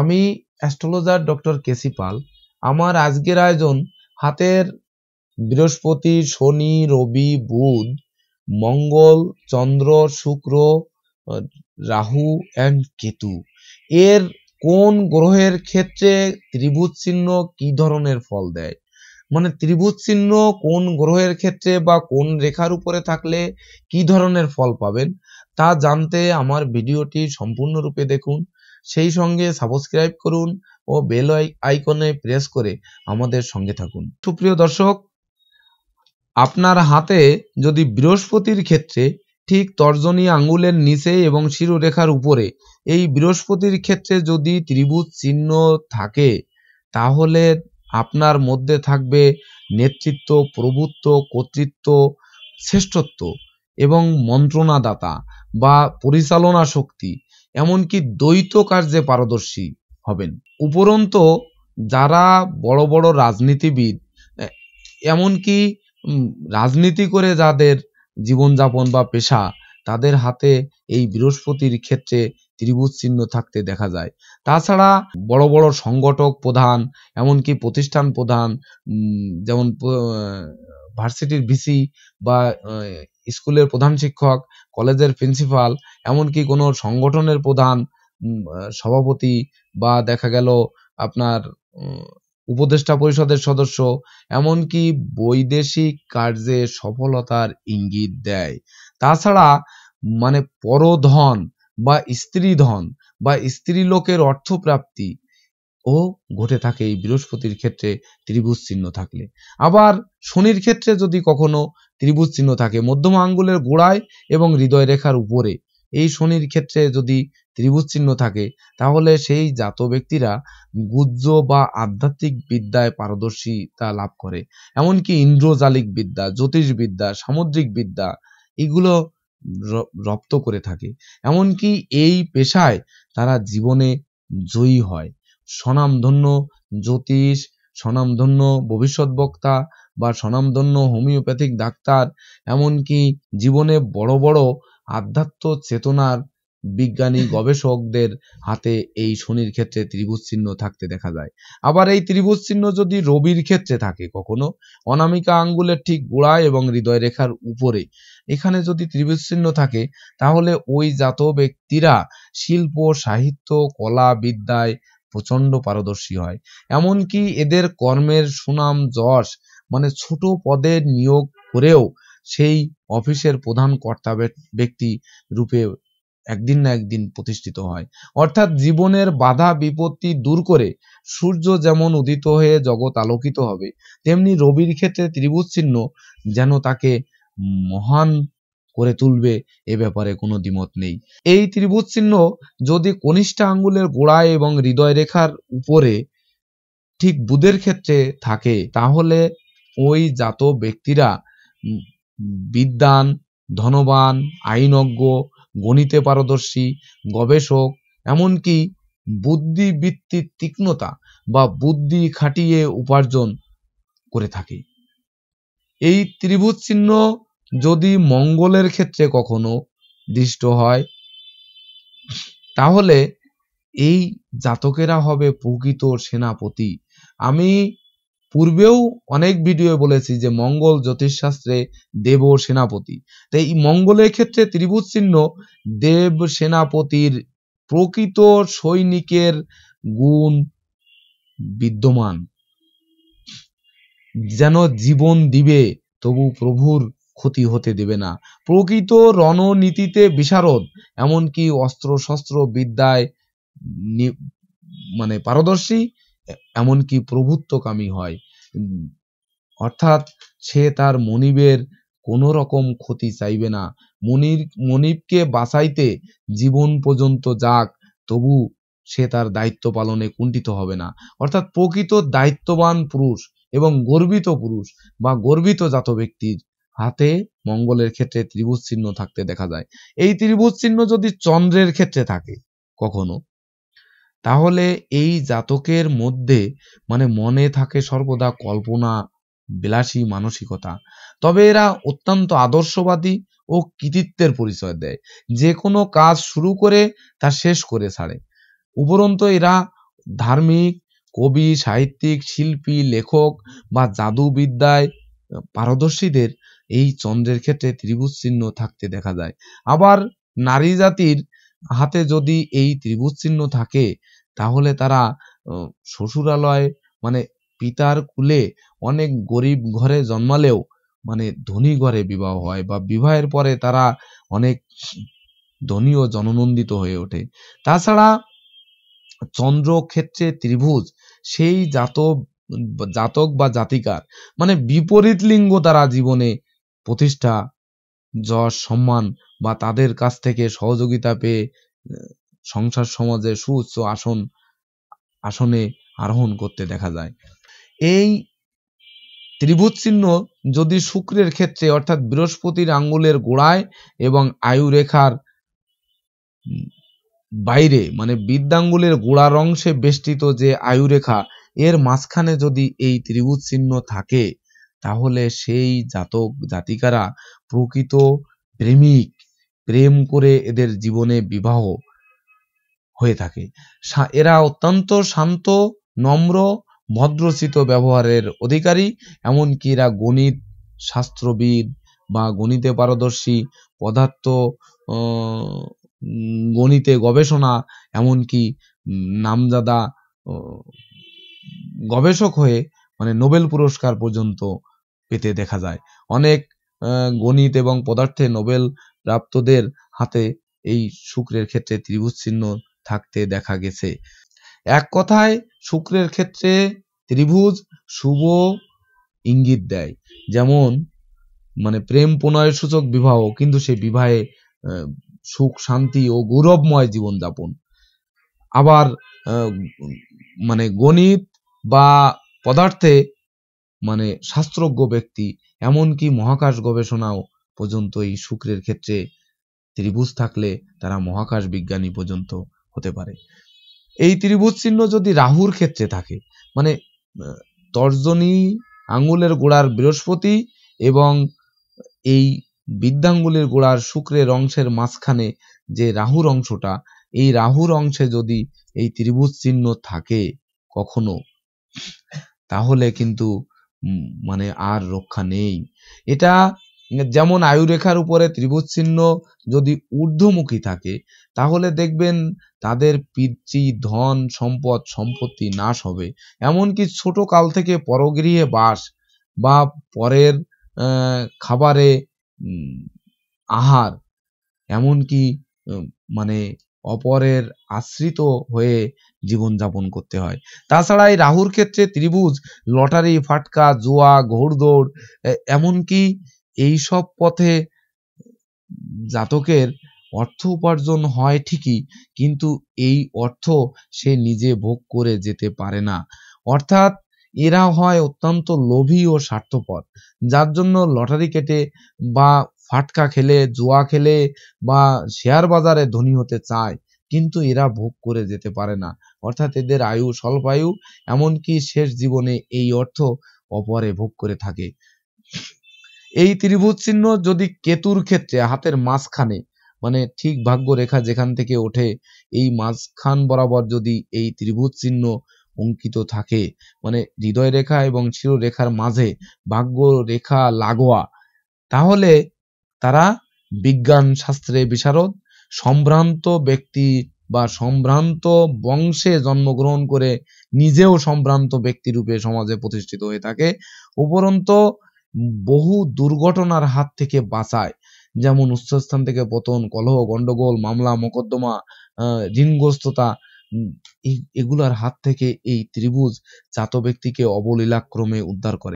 আমি astrologer doctor কেসি পাল আমার আজকের আয়োজন হাতের বৃহস্পতি শনি রবি বুধ মঙ্গল চন্দ্র শুক্র রাহু অ্যান্ড কেতু এর কোন গ্রহের ক্ষেত্রে ত্রিভুজ চিহ্ন কি ধরনের ফল দেয় মানে ত্রিভুজ চিহ্ন কোন গ্রহের ক্ষেত্রে বা কোন রেখার উপরে থাকলে কি ধরনের ফল পাবেন তা জানতে আমার ভিডিওটি সম্পূর্ণরূপে দেখুন সেই সঙ্গে সাবস্ক্রাইব করুন ও বেল আইকনে প্রেস করে আমাদের সঙ্গে থাকুন সুপ্রিয় দর্শক আপনার হাতে যদি বৃহস্পতির ক্ষেত্রে ঠিক তর্জনী আঙ্গুলের নিচে এবং শিরোরেখার উপরে এই বৃহস্পতির ক্ষেত্রে যদি ত্রিভুজ চিহ্ন থাকে তাহলে আপনার মধ্যে থাকবে নেতৃত্ব প্রভুত্ব কর্তৃত্ব শ্রেষ্ঠত্ব এবং মন্ত্রণাদাতা বা পরিচালনা শক্তি এমনকি দ্বৈত কার্যে পারদর্শী হবেন উপরন্ত যারা বড় বড় রাজনীতিবিদ এমনকি রাজনীতি করে যাদের জীবনযাপন বা পেশা তাদের হাতে এই বৃহস্পতির ক্ষেত্রে ত্রিভুজ চিহ্ন থাকতে দেখা যায় তাছাড়া বড় বড় সংগঠক প্রধান এমনকি প্রতিষ্ঠান প্রধান যেমন ভার্সিটির ভিসি বা স্কুলের প্রধান শিক্ষক কলেজের প্রিন্সিপাল এমনকি কোনো সংগঠনের প্রধান সভাপতি বা দেখা গেল আপনার উপদেষ্টা পরিষদের সদস্য এমনকি বৈদেশিক কার্যে সফলতার ইঙ্গিত দেয় তাছাড়া মানে পরধন বা স্ত্রীধন বা স্ত্রীলোকের অর্থপ্রাপ্তি ও ঘটে থাকে এই বৃহস্পতির ক্ষেত্রে ত্রিভুজ চিহ্ন থাকলে আবার শনির ক্ষেত্রে যদি কখনো ত্রিভুজ চিহ্ন থাকে মধ্যম আঙ্গুলের গোড়ায় এবং হৃদয় রেখার উপরে এই শনির ক্ষেত্রে যদি ত্রিভুজ চিহ্ন থাকে তাহলে সেই জাত ব্যক্তিরা গুজ্জ বা আধ্যাত্মিক বিদ্যায় পারদর্শিতা লাভ করে এমনকি ইন্দ্রজালিক বিদ্যা জ্যোতিষবিদ্যা সামুদ্রিক বিদ্যা এগুলো রপ্ত করে থাকে এমনকি এই পেশায় তারা জীবনে জয়ী হয় স্বনামধন্য জ্যোতিষ স্বনামধন্য ভবিষ্যৎ বক্তা বা স্বনামধন্য হোমিওপ্যাথিক ডাক্তার এমনকি জীবনে বড় বড় আধ্যাত্ম চেতনার বিজ্ঞানী গবেষকদের হাতে এই শনির ক্ষেত্রে ত্রিভুজ চিহ্ন থাকতে দেখা যায় আবার এই ত্রিভুজ চিহ্ন যদি রবির ক্ষেত্রে থাকে কখনো অনামিকা আঙ্গুলের ঠিক গোড়ায় এবং হৃদয় রেখার উপরে এখানে যদি ত্রিভুজ চিহ্ন থাকে তাহলে ওই জাত ব্যক্তিরা শিল্প সাহিত্য কলা বিদ্যায় প্রচণ্ড পারদর্শী হয় এমনকি এদের কর্মের সুনাম যশ মানে ছোট পদে নিয়োগ করেও সেই অফিসের প্রধান কর্তা ব্যক্তি রূপে একদিন না একদিন প্রতিষ্ঠিত হয় অর্থাৎ জীবনের বাধা বিপত্তি দূর করে সূর্য যেমন উদিত হয়ে জগৎ আলোকিত হবে তেমনি রবির ক্ষেত্রে ত্রিভুজ চিহ্ন যেন তাকে মহান করে তুলবে এ ব্যাপারে কোনো দ্বিমত নেই এই ত্রিভুজ চিহ্ন যদি কনিষ্ঠ আঙ্গুলের গোড়ায় এবং হৃদয় রেখার উপরে ঠিক বুধের ক্ষেত্রে থাকে তাহলে ওই জাত ব্যক্তিরা বিদ্যান ধনবান আইনজ্ঞ গণিতে পারদর্শী গবেষক এমনকি বুদ্ধিবৃত্তির তীক্ষ্ণতা বা বুদ্ধি খাটিয়ে উপার্জন করে থাকে এই ত্রিভুজ চিহ্ন যদি মঙ্গলের ক্ষেত্রে কখনো দৃষ্ট হয় তাহলে এই জাতকেরা হবে প্রকৃত সেনাপতি আমি পূর্বেও অনেক ভিডিও বলেছি যে মঙ্গল জ্যোতিষশাস্ত্রে দেব সেনাপতি তাই মঙ্গলের ক্ষেত্রে ত্রিভুজ চিহ্ন দেব সেনাপতির প্রকৃত সৈনিকের গুণ বিদ্যমান যেন জীবন দিবে তবু প্রভুর ক্ষতি হতে দেবে না প্রকৃত রণনীতিতে বিশারদ এমনকি অস্ত্র শস্ত্র বিদ্যায় মানে পারদর্শী এমনকি প্রভুত্বকামী হয় অর্থাৎ সে তার মনিবের কোনো রকম ক্ষতি চাইবে না মনির মনিবকে বাঁচাইতে জীবন পর্যন্ত যাক তবু সে তার দায়িত্ব পালনে কুণ্ঠিত হবে না অর্থাৎ প্রকৃত দায়িত্ববান পুরুষ এবং গর্বিত পুরুষ বা গর্বিত জাত ব্যক্তির হাতে মঙ্গলের ক্ষেত্রে ত্রিভুজ চিহ্ন থাকতে দেখা যায় এই ত্রিভুজ চিহ্ন যদি চন্দ্রের ক্ষেত্রে থাকে কখনো তাহলে এই জাতকের মধ্যে মানে মনে থাকে সর্বদা কল্পনা বিলাসী মানসিকতা তবে এরা অত্যন্ত আদর্শবাদী ও কৃতিত্বের পরিচয় দেয় যে কোনো কাজ শুরু করে তা শেষ করে ছাড়ে উপরন্ত এরা ধার্মিক কবি সাহিত্যিক শিল্পী লেখক বা জাদুবিদ্যায় পারদর্শীদের এই চন্দ্রের ক্ষেত্রে ত্রিভুজ চিহ্ন থাকতে দেখা যায় আবার নারী জাতির হাতে যদি এই ত্রিভুজ চিহ্ন থাকে তাহলে তারা শ্বশুরালয় মানে পিতার কুলে অনেক গরিব ঘরে জন্মালেও মানে ধনী ঘরে বিবাহ হয় বা বিবাহের পরে তারা অনেক ধনী ও জননন্দিত হয়ে ওঠে তাছাড়া চন্দ্র ক্ষেত্রে ত্রিভুজ সেই জাত জাতক বা জাতিকার মানে বিপরীত লিঙ্গ তারা জীবনে প্রতিষ্ঠা যশ সম্মান বা তাদের কাছ থেকে সহযোগিতা পেয়ে সংসার সমাজে সুউচ্চ আসন আসনে আরোহণ করতে দেখা যায় এই ত্রিভুজ চিহ্ন যদি শুক্রের ক্ষেত্রে অর্থাৎ বৃহস্পতির আঙ্গুলের গোড়ায় এবং আয়ুরেখার বাইরে মানে বিদ্যাঙ্গুলের গোড়ার অংশে বেষ্টিত যে আয়ুরেখা এর মাঝখানে যদি এই ত্রিভুজ চিহ্ন থাকে তাহলে সেই জাতক জাতিকারা প্রকৃত প্রেমিক প্রেম করে এদের জীবনে বিবাহ হয়ে থাকে এরা অত্যন্ত শান্ত নম্র ভদ্রচিত ব্যবহারের অধিকারী এমনকি এরা গণিত শাস্ত্রবিদ বা গণিতে পারদর্শী পদার্থ গণিতে গবেষণা এমনকি নামজাদা গবেষক হয়ে মানে নোবেল পুরস্কার পর্যন্ত পেতে দেখা যায় অনেক গণিত এবং পদার্থে নোবেল প্রাপ্তদের হাতে এই শুক্রের ক্ষেত্রে ত্রিভুজ চিহ্ন থাকতে দেখা গেছে এক কথায় শুক্রের ক্ষেত্রে ত্রিভুজ শুভ ইঙ্গিত দেয় যেমন মানে প্রেম প্রণয়ের সূচক বিবাহ কিন্তু সেই বিবাহে সুখ শান্তি ও গৌরবময় জীবনযাপন আবার মানে গণিত বা পদার্থে মানে শাস্ত্রজ্ঞ ব্যক্তি এমনকি মহাকাশ গবেষণাও পর্যন্ত এই শুক্রের ক্ষেত্রে ত্রিভুজ থাকলে তারা মহাকাশ বিজ্ঞানী পর্যন্ত হতে পারে এই ত্রিভুজ চিহ্ন যদি রাহুর ক্ষেত্রে থাকে মানে তর্জনী আঙ্গুলের গোড়ার বৃহস্পতি এবং এই বিদ্যাঙ্গুলের গোড়ার শুক্রের অংশের মাঝখানে যে রাহুর অংশটা এই রাহুর অংশে যদি এই ত্রিভুজ চিহ্ন থাকে কখনো তাহলে কিন্তু মানে আর রক্ষা নেই এটা যেমন আয়ুরেখার উপরে ত্রিভুজ চিহ্ন যদি ঊর্ধ্বমুখী থাকে তাহলে দেখবেন তাদের পিতৃ ধন সম্পদ সম্পত্তি নাশ হবে এমনকি ছোট কাল থেকে পরগৃহে বাস বা পরের খাবারে আহার এমনকি মানে অপরের আশ্রিত হয়ে জীবনযাপন করতে হয় তাছাড়া এই রাহুর ক্ষেত্রে ত্রিভুজ লটারি ফাটকা জোয়া ঘোড়দৌড় এমনকি এইসব পথে জাতকের অর্থ উপার্জন হয় ঠিকই কিন্তু এই অর্থ সে নিজে ভোগ করে যেতে পারে না অর্থাৎ এরা হয় অত্যন্ত লোভী ও স্বার্থপর যার জন্য লটারি কেটে বা ফাটকা খেলে জুয়া খেলে বা শেয়ার বাজারে ধনী হতে চায় কিন্তু এরা ভোগ করে যেতে পারে না অর্থাৎ এদের আয়ু স্বল্পায়ু এমনকি শেষ জীবনে এই অর্থ অপরে ভোগ করে থাকে এই ত্রিভুজ চিহ্ন যদি কেতুর ক্ষেত্রে হাতের মাঝখানে মানে ঠিক ভাগ্য রেখা যেখান থেকে ওঠে এই মাঝখান বরাবর যদি এই ত্রিভুজ চিহ্ন অঙ্কিত থাকে মানে হৃদয় রেখা এবং শিরোরেখার মাঝে ভাগ্য রেখা লাগোয়া তাহলে তারা বিজ্ঞান শাস্ত্রে বিশারদ সম্ভ্রান্ত ব্যক্তি বা সম্ভ্রান্ত বংশে জন্মগ্রহণ করে নিজেও সম্ভ্রান্ত ব্যক্তিরূপে সমাজে প্রতিষ্ঠিত হয়ে থাকে উপরন্ত বহু দুর্ঘটনার হাত থেকে বাঁচায় যেমন উচ্চস্থান থেকে পতন কলহ গণ্ডগোল মামলা মোকদ্দমা ঋণগ্রস্ততা এগুলার হাত থেকে এই ত্রিভুজ জাত ব্যক্তিকে অবলীলাক্রমে উদ্ধার করে